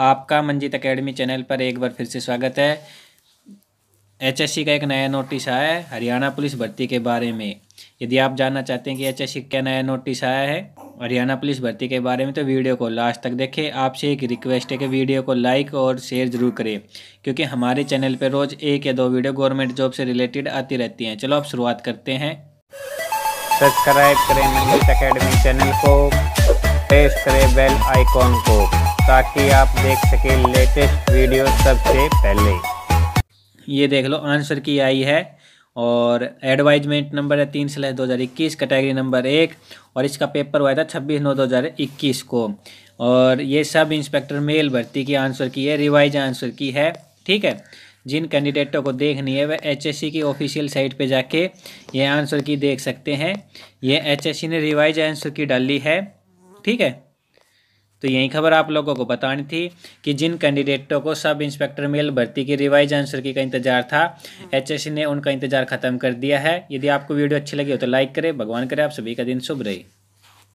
आपका Manjeet academy channel पर एक बार फिर से स्वागत है एचएससी का एक नया नोटिस आया है हरियाणा पुलिस भर्ती के बारे में यदि आप जानना चाहते हैं कि एचएससी का नया नोटिस आया है हरियाणा पुलिस भर्ती के बारे में तो वीडियो को लास्ट तक देखें आपसे एक रिक्वेस्ट है कि वीडियो को लाइक और शेयर ज़रूर करें क्योंकि हमारे चैनल पर रोज़ एक या दो वीडियो गवर्नमेंट जॉब से रिलेटेड आती रहती हैं चलो आप शुरुआत करते हैं सब्सक्राइब करें मंजीत अकेडमी चैनल को प्रेस करें बेल आइकॉन को ताकि आप देख सकें लेटेस्ट वीडियो सबसे पहले ये देख लो आंसर की आई है और एडवाइजमेंट नंबर है तीन स्लैश दो हज़ार इक्कीस कैटेगरी नंबर एक और इसका पेपर हुआ था छब्बीस नौ दो हज़ार इक्कीस को और ये सब इंस्पेक्टर मेल भर्ती की आंसर की है रिवाइज आंसर की है ठीक है जिन कैंडिडेटों को देखनी है वह एचएससी e की ऑफिशियल साइट पे जाके ये आंसर की देख सकते हैं ये एचएससी e ने रिवाइज आंसर की डाली है ठीक है तो यही खबर आप लोगों को बतानी थी कि जिन कैंडिडेटों को सब इंस्पेक्टर मेल भर्ती की रिवाइज आंसर की का इंतजार था एचएससी ने उनका इंतजार खत्म कर दिया है यदि आपको वीडियो अच्छी लगी हो तो लाइक करें भगवान करे आप सभी का दिन शुभ रहे